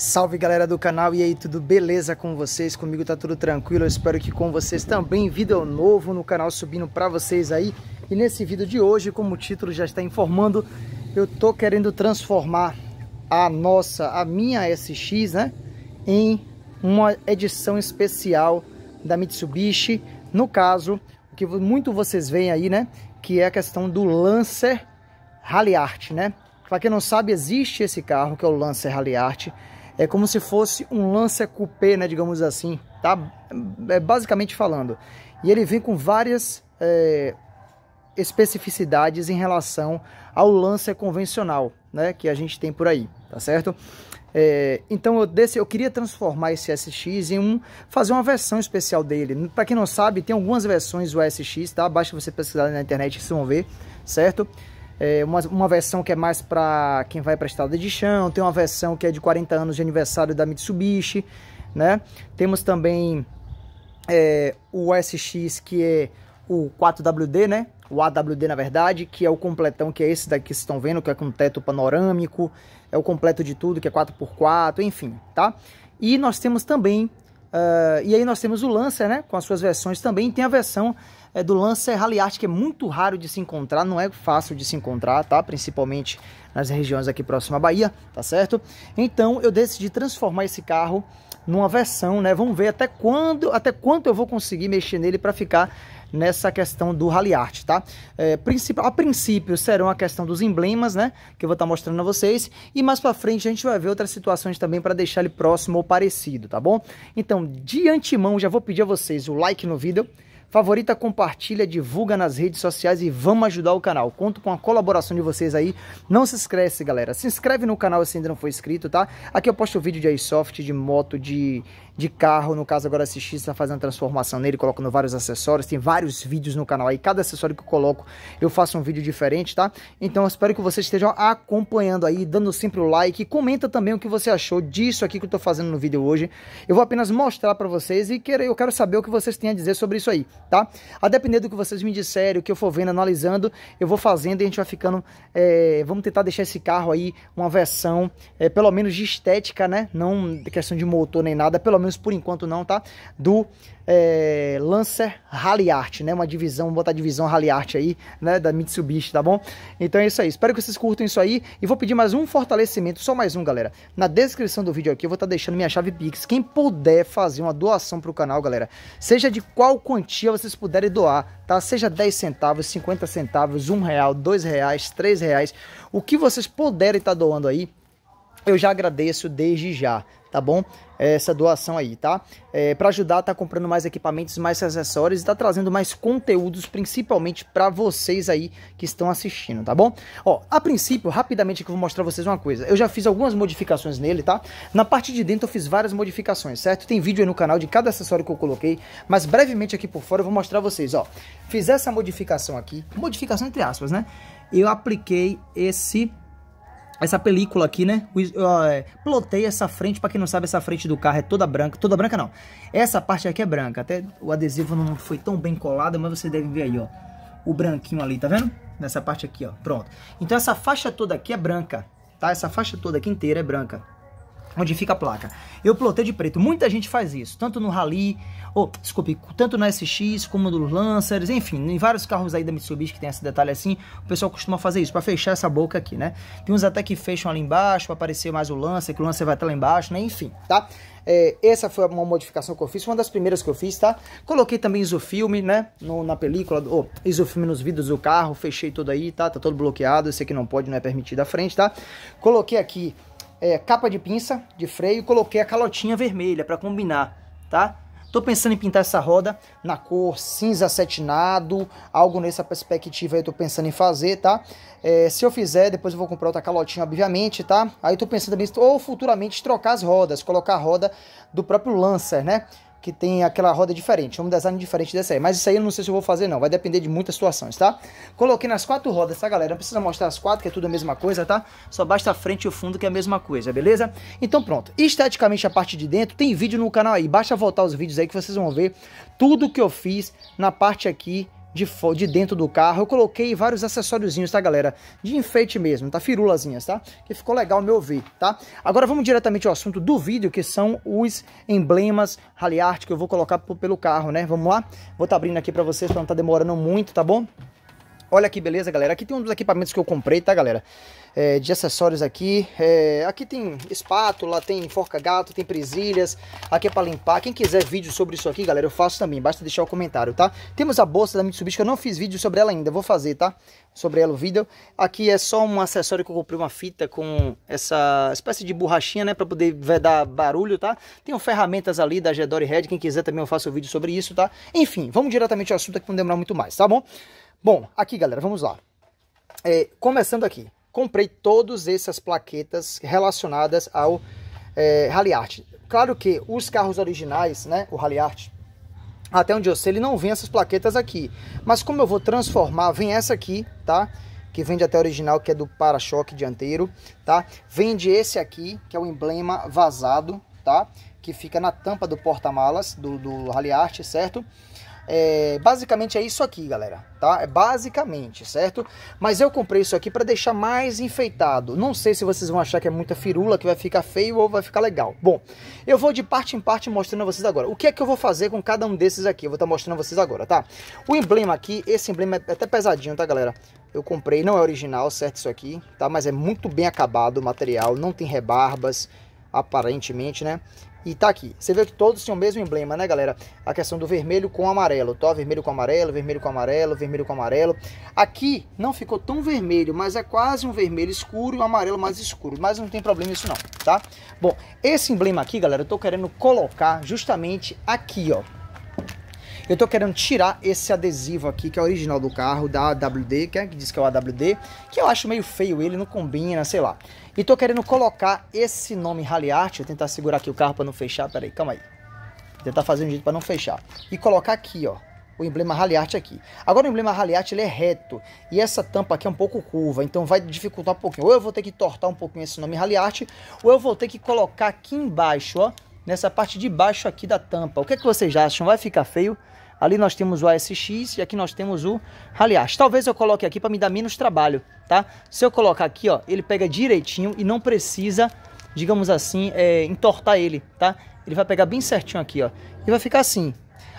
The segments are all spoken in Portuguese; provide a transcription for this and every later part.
Salve galera do canal, e aí, tudo beleza com vocês? Comigo tá tudo tranquilo, eu espero que com vocês também. Vídeo novo no canal subindo pra vocês aí. E nesse vídeo de hoje, como o título já está informando, eu tô querendo transformar a nossa, a minha SX, né? Em uma edição especial da Mitsubishi. No caso, o que muito vocês veem aí, né? Que é a questão do Lancer Rally Art, né? Pra quem não sabe, existe esse carro que é o Lancer Rally Art é como se fosse um Lancia Coupé, né, digamos assim, tá? É, basicamente falando. E ele vem com várias é, especificidades em relação ao Lancia convencional, né, que a gente tem por aí, tá certo? É, então eu, desse, eu queria transformar esse SX em um, fazer uma versão especial dele. Para quem não sabe, tem algumas versões do SX, tá? Basta você pesquisar na internet e vocês vão ver, certo? é, uma, uma versão que é mais para quem vai para estrada de chão, tem uma versão que é de 40 anos de aniversário da Mitsubishi, né? Temos também é, o SX que é o 4WD, né? O AWD na verdade, que é o completão, que é esse daqui que vocês estão vendo, que é com teto panorâmico, é o completo de tudo, que é 4x4, enfim, tá? E nós temos também, uh, e aí nós temos o Lancer, né? Com as suas versões também, tem a versão é, do Lancer é art que é muito raro de se encontrar, não é fácil de se encontrar, tá? Principalmente nas regiões aqui próxima à Bahia, tá certo? Então eu decidi transformar esse carro numa versão, né? Vamos ver até quando, até quanto eu vou conseguir mexer nele para ficar nessa questão do Rally Art, tá? É, a princípio serão a questão dos emblemas, né? Que eu vou estar tá mostrando a vocês. E mais para frente a gente vai ver outras situações também para deixar ele próximo ou parecido, tá bom? Então, de antemão, já vou pedir a vocês o like no vídeo. Favorita, compartilha, divulga nas redes sociais e vamos ajudar o canal. Conto com a colaboração de vocês aí. Não se esquece, galera. Se inscreve no canal se ainda não for inscrito, tá? Aqui eu posto vídeo de airsoft, de moto, de de carro. No caso, agora assistir, está fazendo transformação nele, colocando vários acessórios. Tem vários vídeos no canal aí. Cada acessório que eu coloco, eu faço um vídeo diferente, tá? Então, espero que vocês estejam acompanhando aí, dando sempre o like. Comenta também o que você achou disso aqui que eu tô fazendo no vídeo hoje. Eu vou apenas mostrar para vocês e quero, eu quero saber o que vocês têm a dizer sobre isso aí, tá? A depender do que vocês me disserem, o que eu for vendo, analisando, eu vou fazendo e a gente vai ficando... É, vamos tentar deixar esse carro aí uma versão, é, pelo menos de estética, né? Não questão de motor nem nada, pelo menos menos por enquanto não, tá? Do é, Lancer Art né? Uma divisão, vou botar divisão Rally Art aí, né? Da Mitsubishi, tá bom? Então é isso aí. Espero que vocês curtam isso aí e vou pedir mais um fortalecimento, só mais um, galera. Na descrição do vídeo aqui eu vou estar tá deixando minha chave Pix. Quem puder fazer uma doação pro canal, galera, seja de qual quantia vocês puderem doar, tá? Seja 10 centavos, 50 centavos, 1 real, 2 reais, 3 reais, o que vocês puderem estar tá doando aí, eu já agradeço desde já, tá bom? É essa doação aí, tá? É, para ajudar, tá comprando mais equipamentos, mais acessórios e tá trazendo mais conteúdos, principalmente para vocês aí que estão assistindo, tá bom? Ó, a princípio, rapidamente que eu vou mostrar vocês uma coisa. Eu já fiz algumas modificações nele, tá? Na parte de dentro eu fiz várias modificações, certo? Tem vídeo aí no canal de cada acessório que eu coloquei, mas brevemente aqui por fora eu vou mostrar vocês, ó. Fiz essa modificação aqui, modificação entre aspas, né? Eu apliquei esse essa película aqui, né? É, plotei essa frente, para quem não sabe, essa frente do carro é toda branca. Toda branca não. Essa parte aqui é branca. Até o adesivo não foi tão bem colado, mas você deve ver aí, ó. O branquinho ali, tá vendo? Nessa parte aqui, ó. Pronto. Então essa faixa toda aqui é branca, tá? Essa faixa toda aqui inteira é branca onde fica a placa. Eu plotei de preto. Muita gente faz isso, tanto no Rally, ou, desculpe, tanto no SX como no Lancers, enfim, em vários carros aí da Mitsubishi que tem esse detalhe assim, o pessoal costuma fazer isso para fechar essa boca aqui, né? Tem uns até que fecham ali embaixo para aparecer mais o Lancer, que o Lancer vai até lá embaixo, né? Enfim, tá? É, essa foi uma modificação que eu fiz, uma das primeiras que eu fiz, tá? Coloquei também isofilme, né? No, na película, ou oh, isofilme nos vidros do carro, fechei tudo aí, tá? Tá todo bloqueado, esse aqui não pode, não é permitido à frente, tá? Coloquei aqui é, capa de pinça, de freio, e coloquei a calotinha vermelha para combinar, tá? Tô pensando em pintar essa roda na cor cinza setinado, algo nessa perspectiva aí eu tô pensando em fazer, tá? É, se eu fizer, depois eu vou comprar outra calotinha, obviamente, tá? Aí tô pensando nisso, ou futuramente trocar as rodas, colocar a roda do próprio Lancer, né? que tem aquela roda diferente, um design diferente dessa aí. Mas isso aí eu não sei se eu vou fazer não, vai depender de muitas situações, tá? Coloquei nas quatro rodas, tá galera? Não precisa mostrar as quatro, que é tudo a mesma coisa, tá? Só basta a frente e o fundo que é a mesma coisa, beleza? Então pronto, esteticamente a parte de dentro, tem vídeo no canal aí, basta voltar os vídeos aí que vocês vão ver tudo que eu fiz na parte aqui de, de dentro do carro. Eu coloquei vários acessóriozinhos, tá, galera? De enfeite mesmo, tá? Firulazinhas, tá? Que ficou legal meu ver, tá? Agora vamos diretamente ao assunto do vídeo, que são os emblemas Rally Art que eu vou colocar pelo carro, né? Vamos lá? Vou tá abrindo aqui pra vocês pra não tá demorando muito, tá bom? Olha que beleza, galera. Aqui tem um dos equipamentos que eu comprei, tá, galera? É, de acessórios aqui. É, aqui tem espátula, tem forca-gato, tem presilhas. Aqui é pra limpar. Quem quiser vídeo sobre isso aqui, galera, eu faço também. Basta deixar o comentário, tá? Temos a bolsa da Mitsubishi, que eu não fiz vídeo sobre ela ainda. Vou fazer, tá? Sobre ela o vídeo. Aqui é só um acessório que eu comprei, uma fita com essa espécie de borrachinha, né? Pra poder dar barulho, tá? Tenho ferramentas ali da Gedore Red. Quem quiser também eu faço vídeo sobre isso, tá? Enfim, vamos diretamente ao assunto que não demorar muito mais, tá bom? Bom, aqui galera, vamos lá. É, começando aqui, comprei todas essas plaquetas relacionadas ao é, Rally Art. Claro que os carros originais, né, o Rally Art, até onde eu sei, ele não vem essas plaquetas aqui. Mas como eu vou transformar, vem essa aqui, tá? Que vende até original, que é do para-choque dianteiro, tá? Vende esse aqui, que é o emblema vazado, tá? Que fica na tampa do porta-malas, do, do Rally Art, certo? É, basicamente é isso aqui, galera, tá? É basicamente, certo? Mas eu comprei isso aqui para deixar mais enfeitado. Não sei se vocês vão achar que é muita firula, que vai ficar feio ou vai ficar legal. Bom, eu vou de parte em parte mostrando a vocês agora. O que é que eu vou fazer com cada um desses aqui? Eu vou estar tá mostrando a vocês agora, tá? O emblema aqui, esse emblema é até pesadinho, tá, galera? Eu comprei, não é original, certo isso aqui, tá? Mas é muito bem acabado o material, não tem rebarbas, aparentemente, né? E tá aqui. Você vê que todos tinham o mesmo emblema, né, galera? A questão do vermelho com amarelo. tá? vermelho com amarelo, vermelho com amarelo, vermelho com amarelo. Aqui não ficou tão vermelho, mas é quase um vermelho escuro e um amarelo mais escuro. Mas não tem problema isso não, tá? Bom, esse emblema aqui, galera, eu tô querendo colocar justamente aqui, ó. Eu tô querendo tirar esse adesivo aqui, que é original do carro, da AWD, que, é, que diz que é o AWD, que eu acho meio feio ele, não combina, sei lá. E tô querendo colocar esse nome Rally Art, vou tentar segurar aqui o carro para não fechar, peraí, calma aí. Vou tentar fazer um jeito para não fechar. E colocar aqui, ó, o emblema Art aqui. Agora o emblema Art ele é reto e essa tampa aqui é um pouco curva, então vai dificultar um pouquinho. Ou eu vou ter que tortar um pouquinho esse nome Art, ou eu vou ter que colocar aqui embaixo, ó, nessa parte de baixo aqui da tampa. O que é que vocês acham? Vai ficar feio? Ali nós temos o ASX e aqui nós temos o Aliás, Talvez eu coloque aqui para me dar menos trabalho, tá? Se eu colocar aqui, ó, ele pega direitinho e não precisa, digamos assim, é, entortar ele, tá? Ele vai pegar bem certinho aqui, ó. E vai ficar assim.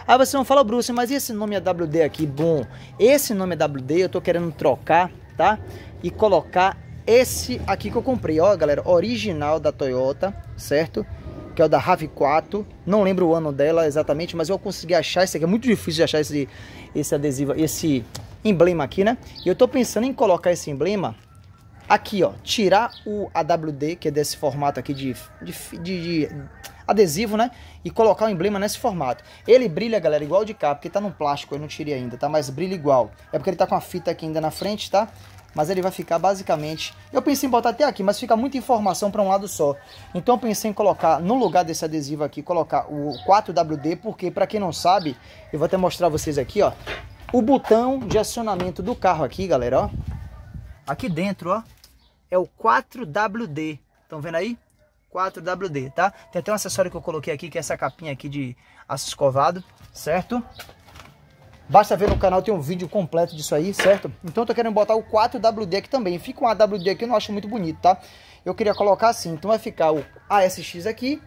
Aí você não fala, Bruce, mas esse nome é WD aqui? Bom, esse nome é WD, eu tô querendo trocar, tá? E colocar esse aqui que eu comprei, ó, galera, original da Toyota, certo? que é o da RAV4. Não lembro o ano dela exatamente, mas eu consegui achar esse aqui. É muito difícil de achar esse, esse adesivo, esse emblema aqui, né? E eu tô pensando em colocar esse emblema aqui, ó. Tirar o AWD, que é desse formato aqui de, de, de, de adesivo, né? E colocar o emblema nesse formato. Ele brilha, galera, igual de cá, porque tá num plástico, eu não tirei ainda, tá? Mas brilha igual. É porque ele tá com a fita aqui ainda na frente, tá? Mas ele vai ficar basicamente... Eu pensei em botar até aqui, mas fica muita informação para um lado só. Então eu pensei em colocar, no lugar desse adesivo aqui, colocar o 4WD, porque para quem não sabe, eu vou até mostrar vocês aqui, ó. O botão de acionamento do carro aqui, galera, ó. Aqui dentro, ó, é o 4WD. Estão vendo aí? 4WD, tá? Tem até um acessório que eu coloquei aqui, que é essa capinha aqui de aço escovado, certo? Basta ver no canal, tem um vídeo completo disso aí, certo? Então eu tô querendo botar o 4WD aqui também. Fica um AWD aqui, eu não acho muito bonito, tá? Eu queria colocar assim, então vai ficar o ASX aqui,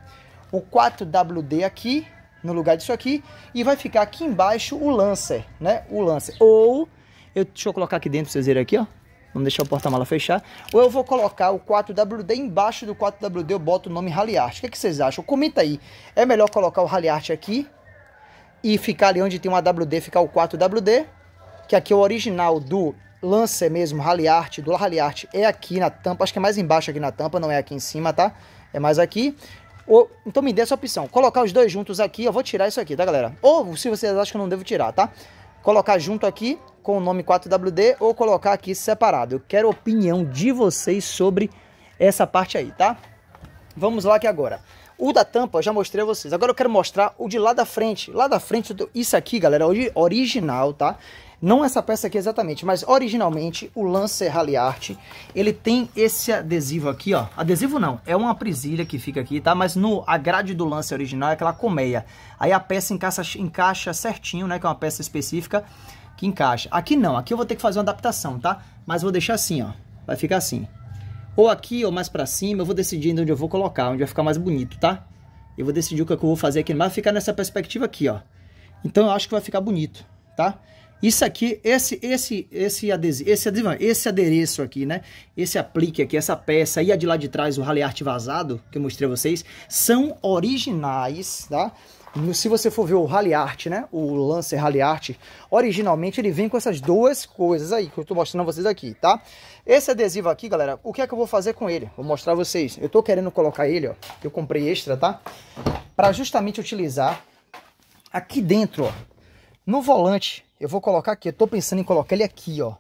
o 4WD aqui, no lugar disso aqui, e vai ficar aqui embaixo o Lancer, né? O Lancer. Ou, eu, deixa eu colocar aqui dentro pra vocês verem aqui, ó. Vamos deixar o porta-mala fechar. Ou eu vou colocar o 4WD embaixo do 4WD, eu boto o nome Raliart. O que, é que vocês acham? Comenta aí. É melhor colocar o Raliart aqui e ficar ali onde tem um AWD, ficar o 4WD. Que aqui é o original do Lancer mesmo, Raliart, do Raliart, é aqui na tampa. Acho que é mais embaixo aqui na tampa, não é aqui em cima, tá? É mais aqui. Ou, então me dê essa opção. Colocar os dois juntos aqui, eu vou tirar isso aqui, tá, galera? Ou se vocês acham que eu não devo tirar, tá? colocar junto aqui com o nome 4WD ou colocar aqui separado. Eu quero a opinião de vocês sobre essa parte aí, tá? Vamos lá que agora. O da tampa eu já mostrei a vocês. Agora eu quero mostrar o de lá da frente. Lá da frente, isso aqui, galera, é original, tá? Não essa peça aqui exatamente, mas originalmente o Lancer Art ele tem esse adesivo aqui, ó. Adesivo não, é uma prisilha que fica aqui, tá? Mas no, a grade do Lancer original é aquela colmeia. Aí a peça encaixa, encaixa certinho, né? Que é uma peça específica que encaixa. Aqui não, aqui eu vou ter que fazer uma adaptação, tá? Mas vou deixar assim, ó. Vai ficar assim. Ou aqui, ou mais pra cima, eu vou decidindo onde eu vou colocar, onde vai ficar mais bonito, tá? Eu vou decidir o que é eu vou fazer aqui, mas ficar nessa perspectiva aqui, ó. Então eu acho que vai ficar bonito, tá? Isso aqui, esse esse esse adesivo, esse adesivo, esse adereço aqui, né? Esse aplique aqui, essa peça e a de lá de trás, o ralearte vazado que eu mostrei a vocês, são originais, tá? Se você for ver o ralearte, né? O Lancer ralearte, originalmente ele vem com essas duas coisas aí que eu tô mostrando a vocês aqui, tá? Esse adesivo aqui, galera, o que é que eu vou fazer com ele? Vou mostrar a vocês. Eu tô querendo colocar ele, ó. Eu comprei extra, tá? Para justamente utilizar aqui dentro, ó, no volante eu vou colocar aqui, eu tô pensando em colocar ele aqui, ó.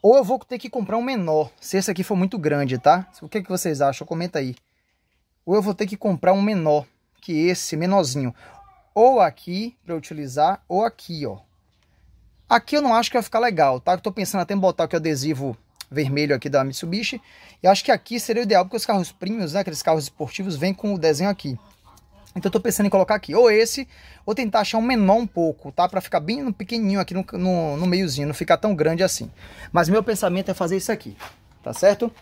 Ou eu vou ter que comprar um menor, se esse aqui for muito grande, tá? O que, que vocês acham? Comenta aí. Ou eu vou ter que comprar um menor, que esse, menorzinho. Ou aqui, pra utilizar, ou aqui, ó. Aqui eu não acho que vai ficar legal, tá? Eu tô pensando até em botar aqui o adesivo vermelho aqui da Mitsubishi. E acho que aqui seria o ideal, porque os carros premiums, né, aqueles carros esportivos, vêm com o desenho aqui. Então eu tô pensando em colocar aqui ou esse, ou tentar achar um menor um pouco, tá? Pra ficar bem pequenininho aqui no, no, no meiozinho, não ficar tão grande assim. Mas meu pensamento é fazer isso aqui, tá certo?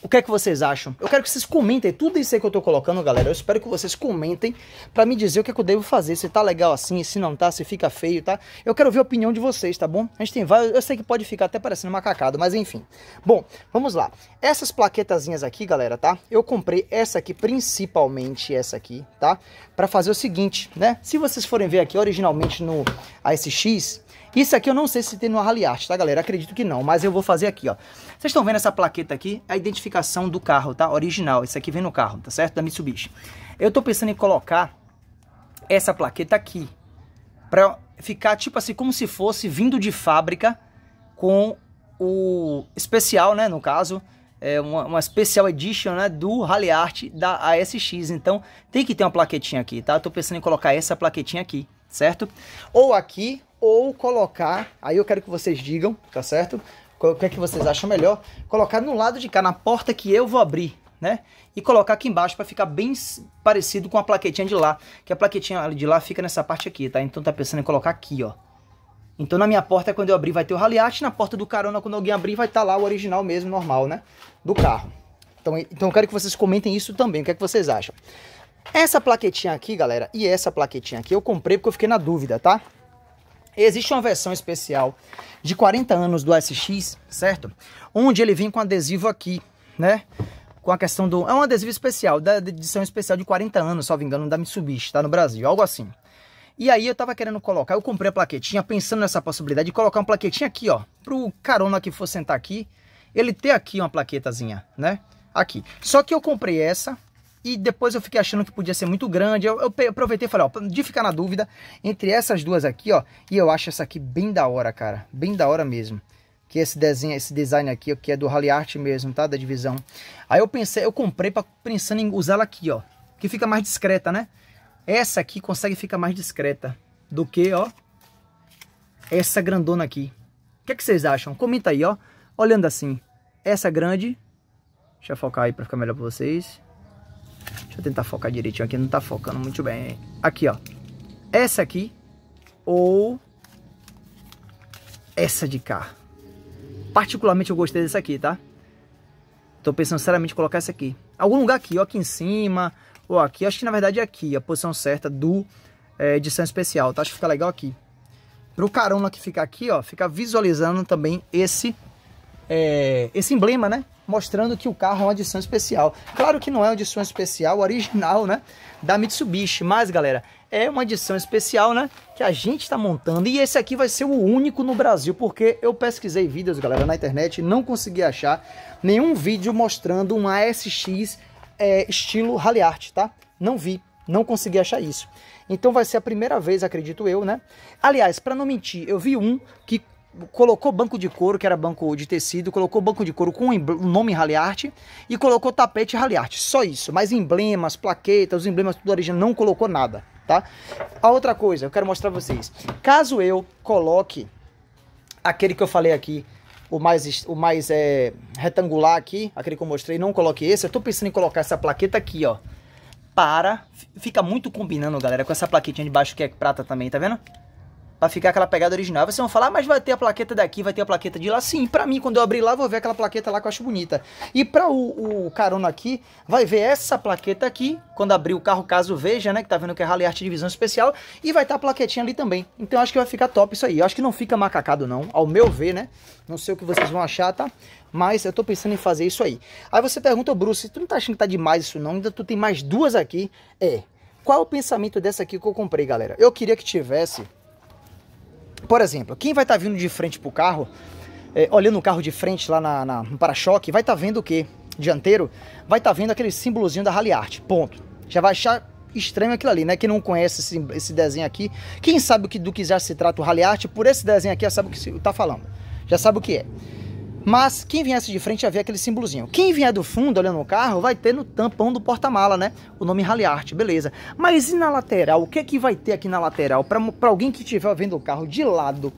O que é que vocês acham? Eu quero que vocês comentem tudo isso aí que eu tô colocando, galera. Eu espero que vocês comentem para me dizer o que é que eu devo fazer. Se tá legal assim, se não tá, se fica feio, tá? Eu quero ver a opinião de vocês, tá bom? A gente tem vários... Eu sei que pode ficar até parecendo macacado, mas enfim. Bom, vamos lá. Essas plaquetazinhas aqui, galera, tá? Eu comprei essa aqui, principalmente essa aqui, tá? Para fazer o seguinte, né? Se vocês forem ver aqui, originalmente no ASX, isso aqui eu não sei se tem no Arraliache, tá, galera? Acredito que não, mas eu vou fazer aqui, ó. Vocês estão vendo essa plaqueta aqui? É a identificação do carro, tá? Original. Isso aqui vem no carro, tá certo? Da Mitsubishi. Eu tô pensando em colocar essa plaqueta aqui pra ficar, tipo assim, como se fosse vindo de fábrica com o especial, né, no caso, é uma, uma Special Edition né, do Rally Art da ASX. Então tem que ter uma plaquetinha aqui, tá? Eu tô pensando em colocar essa plaquetinha aqui certo? Ou aqui, ou colocar, aí eu quero que vocês digam, tá certo? O que é que vocês acham melhor? Colocar no lado de cá, na porta que eu vou abrir, né? E colocar aqui embaixo para ficar bem parecido com a plaquetinha de lá, que a plaquetinha de lá fica nessa parte aqui, tá? Então tá pensando em colocar aqui, ó. Então na minha porta, quando eu abrir, vai ter o raliate, na porta do carona, quando alguém abrir, vai estar tá lá o original mesmo, normal, né? Do carro. Então, então eu quero que vocês comentem isso também, o que é que vocês acham? Essa plaquetinha aqui, galera, e essa plaquetinha aqui eu comprei porque eu fiquei na dúvida, tá? Existe uma versão especial de 40 anos do SX, certo? Onde ele vem com adesivo aqui, né? Com a questão do... É um adesivo especial, da edição especial de 40 anos, só me engano, da Mitsubishi, tá? No Brasil, algo assim. E aí eu tava querendo colocar, eu comprei a plaquetinha pensando nessa possibilidade de colocar uma plaquetinha aqui, ó. Pro carona que for sentar aqui, ele ter aqui uma plaquetazinha, né? Aqui. Só que eu comprei essa, e depois eu fiquei achando que podia ser muito grande. Eu, eu aproveitei e falei, ó, de ficar na dúvida, entre essas duas aqui, ó, e eu acho essa aqui bem da hora, cara, bem da hora mesmo. Que esse desenho, esse design aqui, que é do rally art mesmo, tá? Da divisão. Aí eu pensei, eu comprei pra, pensando em usá-la aqui, ó. Que fica mais discreta, né? Essa aqui consegue ficar mais discreta do que, ó, essa grandona aqui. O que, é que vocês acham? Comenta aí, ó. Olhando assim, essa é grande... Deixa eu focar aí pra ficar melhor pra vocês. Deixa eu tentar focar direitinho aqui, não tá focando muito bem. Aqui, ó. Essa aqui ou essa de cá. Particularmente eu gostei dessa aqui, tá? Tô pensando seriamente em colocar essa aqui. Algum lugar aqui, ó, aqui em cima, ou aqui. Acho que na verdade é aqui, a posição certa do é, edição especial, tá? Acho que fica legal aqui. Pro caramba que fica aqui, ó, fica visualizando também esse, é, esse emblema, né? mostrando que o carro é uma edição especial. Claro que não é uma edição especial original, né, da Mitsubishi, mas galera, é uma edição especial, né, que a gente está montando e esse aqui vai ser o único no Brasil, porque eu pesquisei vídeos, galera, na internet e não consegui achar nenhum vídeo mostrando uma SX é, estilo Rally Art, tá? Não vi, não consegui achar isso. Então vai ser a primeira vez, acredito eu, né? Aliás, para não mentir, eu vi um que colocou banco de couro, que era banco de tecido, colocou banco de couro com o nome Haliart e colocou tapete Haliart. Só isso. Mas emblemas, plaquetas, os emblemas tudo original, não colocou nada, tá? A outra coisa, eu quero mostrar pra vocês. Caso eu coloque aquele que eu falei aqui, o mais, o mais é, retangular aqui, aquele que eu mostrei, não coloque esse, eu tô pensando em colocar essa plaqueta aqui, ó. Para, fica muito combinando, galera, com essa plaquetinha de baixo que é prata também, tá vendo? para ficar aquela pegada original. Vocês vão falar, ah, mas vai ter a plaqueta daqui, vai ter a plaqueta de lá. Sim, pra mim, quando eu abrir lá, vou ver aquela plaqueta lá que eu acho bonita. E pra o, o carona aqui, vai ver essa plaqueta aqui, quando abrir o carro, caso veja, né? Que tá vendo que é Rally Arte Divisão Especial. E vai estar tá a plaquetinha ali também. Então acho que vai ficar top isso aí. Eu acho que não fica macacado, não. Ao meu ver, né? Não sei o que vocês vão achar, tá? Mas eu tô pensando em fazer isso aí. Aí você pergunta, Bruce, tu não tá achando que tá demais isso não? Ainda tu tem mais duas aqui? É. Qual o pensamento dessa aqui que eu comprei, galera? Eu queria que tivesse por exemplo, quem vai estar tá vindo de frente pro carro, é, olhando o carro de frente lá na, na no para-choque, vai estar tá vendo o quê? Dianteiro, vai estar tá vendo aquele símbolozinho da Rally Art, ponto. Já vai achar estranho aquilo ali, né? Quem não conhece esse, esse desenho aqui, quem sabe do que já se trata o Rally Art, por esse desenho aqui já sabe o que está falando, já sabe o que é. Mas quem viesse de frente já ver aquele símbolozinho. Quem vier do fundo olhando o carro vai ter no tampão do porta-mala, né? O nome Art, beleza. Mas e na lateral? O que é que vai ter aqui na lateral? Para alguém que estiver vendo o carro de lado,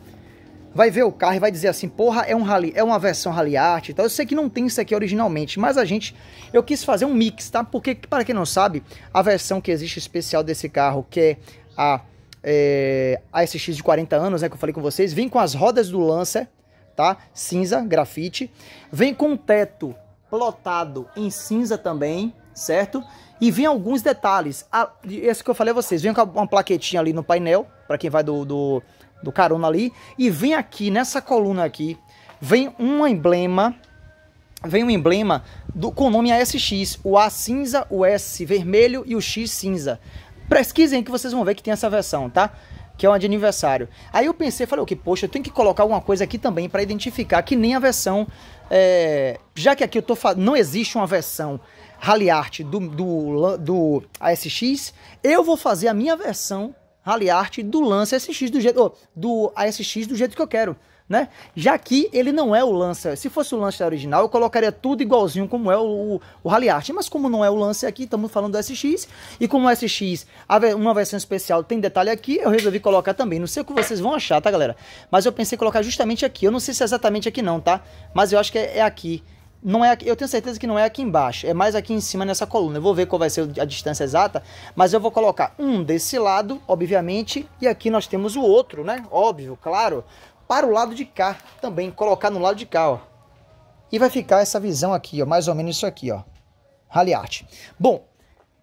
vai ver o carro e vai dizer assim, porra, é um rally, é uma versão Haliart e tal. Eu sei que não tem isso aqui originalmente, mas a gente eu quis fazer um mix, tá? Porque para quem não sabe, a versão que existe especial desse carro, que é a é, ASX de 40 anos, né, que eu falei com vocês, vem com as rodas do Lancer tá? Cinza, grafite. Vem com um teto plotado em cinza também, certo? E vem alguns detalhes. Ah, esse que eu falei a vocês, vem com uma plaquetinha ali no painel, para quem vai do, do, do carona ali. E vem aqui, nessa coluna aqui, vem um emblema vem um emblema do, com o nome ASX, o A cinza, o S vermelho e o X cinza. Pesquisem que vocês vão ver que tem essa versão, tá? que é uma de aniversário. Aí eu pensei, falei, que? poxa, eu tenho que colocar alguma coisa aqui também para identificar, que nem a versão. É, já que aqui eu tô não existe uma versão rally art do, do, do ASX, eu vou fazer a minha versão rally art do Lance SX do jeito, oh, do ASX do jeito que eu quero né? Já que ele não é o lance. Se fosse o lance original, eu colocaria tudo igualzinho como é o, o, o Haliart. Mas como não é o lance aqui, estamos falando do SX. E como o SX, uma versão especial tem detalhe aqui, eu resolvi colocar também. Não sei o que vocês vão achar, tá, galera? Mas eu pensei em colocar justamente aqui. Eu não sei se é exatamente aqui não, tá? Mas eu acho que é, é aqui. Não é, aqui, eu tenho certeza que não é aqui embaixo, é mais aqui em cima nessa coluna. Eu vou ver qual vai ser a distância exata, mas eu vou colocar um desse lado, obviamente, e aqui nós temos o outro, né? Óbvio, claro, para o lado de cá também, colocar no lado de cá, ó. E vai ficar essa visão aqui, ó, mais ou menos isso aqui, ó. Art. Bom,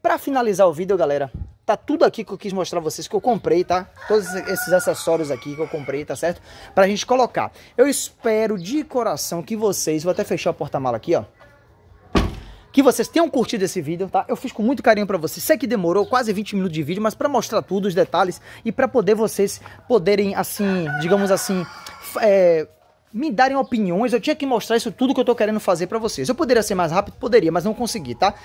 para finalizar o vídeo, galera, tá tudo aqui que eu quis mostrar a vocês que eu comprei, tá? Todos esses acessórios aqui que eu comprei, tá certo? Pra gente colocar. Eu espero de coração que vocês, vou até fechar o porta-mala aqui, ó que vocês tenham curtido esse vídeo, tá? Eu fiz com muito carinho para vocês. Sei que demorou quase 20 minutos de vídeo, mas para mostrar tudo, os detalhes e para poder vocês poderem, assim, digamos assim, é, me darem opiniões. Eu tinha que mostrar isso tudo que eu tô querendo fazer para vocês. Eu poderia ser mais rápido? Poderia, mas não consegui, tá?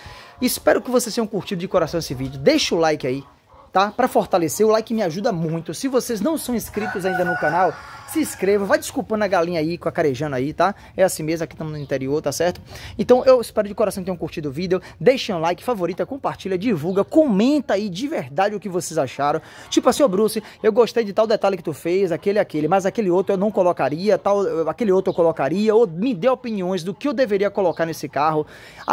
Espero que vocês tenham curtido de coração esse vídeo. Deixa o like aí tá? Para fortalecer, o like me ajuda muito. Se vocês não são inscritos ainda no canal, se inscreva, vai desculpando a galinha aí, com a carejando aí, tá? É assim mesmo, aqui estamos no interior, tá certo? Então eu espero de coração que tenham curtido o vídeo, deixem um like, favorita, compartilha, divulga, comenta aí de verdade o que vocês acharam. Tipo assim, ô Bruce, eu gostei de tal detalhe que tu fez, aquele aquele, mas aquele outro eu não colocaria, tal, aquele outro eu colocaria, ou me dê opiniões do que eu deveria colocar nesse carro,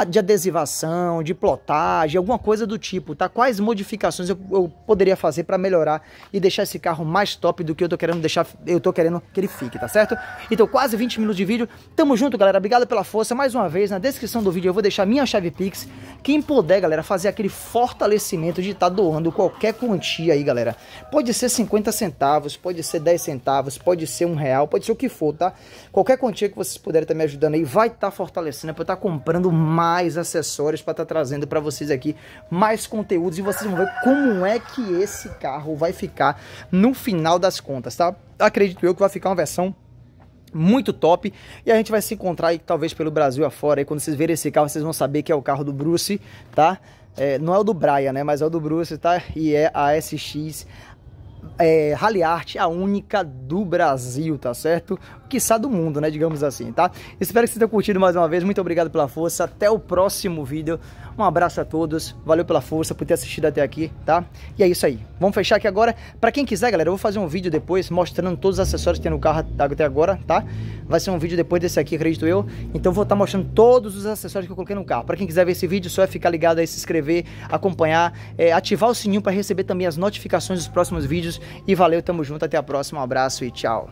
de adesivação, de plotagem, alguma coisa do tipo, tá? Quais modificações eu, eu poderia fazer para melhorar e deixar esse carro mais top do que eu tô querendo deixar, eu tô querendo querendo que ele fique, tá certo? Então, quase 20 minutos de vídeo. Tamo junto, galera. Obrigado pela força. Mais uma vez, na descrição do vídeo eu vou deixar minha chave Pix. Quem puder, galera, fazer aquele fortalecimento de estar tá doando qualquer quantia aí, galera. Pode ser 50 centavos, pode ser 10 centavos, pode ser um real, pode ser o que for, tá? Qualquer quantia que vocês puderem estar tá me ajudando aí, vai estar tá fortalecendo, é pra eu estar tá comprando mais acessórios, pra estar tá trazendo pra vocês aqui mais conteúdos e vocês vão ver como é que esse carro vai ficar no final das contas, tá? acredito eu que vai ficar uma versão muito top. E a gente vai se encontrar aí, talvez pelo Brasil afora. E quando vocês verem esse carro, vocês vão saber que é o carro do Bruce, tá? É, não é o do Brian, né? Mas é o do Bruce, tá? E é a SX é, Rally Art, a única do Brasil, tá certo? quiçá do mundo, né? Digamos assim, tá? Espero que vocês tenham curtido mais uma vez. Muito obrigado pela força. Até o próximo vídeo. Um abraço a todos. Valeu pela força, por ter assistido até aqui, tá? E é isso aí. Vamos fechar aqui agora. Pra quem quiser, galera, eu vou fazer um vídeo depois mostrando todos os acessórios que tem no carro até agora, tá? Vai ser um vídeo depois desse aqui, acredito eu. Então vou estar tá mostrando todos os acessórios que eu coloquei no carro. Pra quem quiser ver esse vídeo, só é ficar ligado aí, se inscrever, acompanhar, é, ativar o sininho para receber também as notificações dos próximos vídeos. E valeu, tamo junto, até a próxima, um abraço e tchau.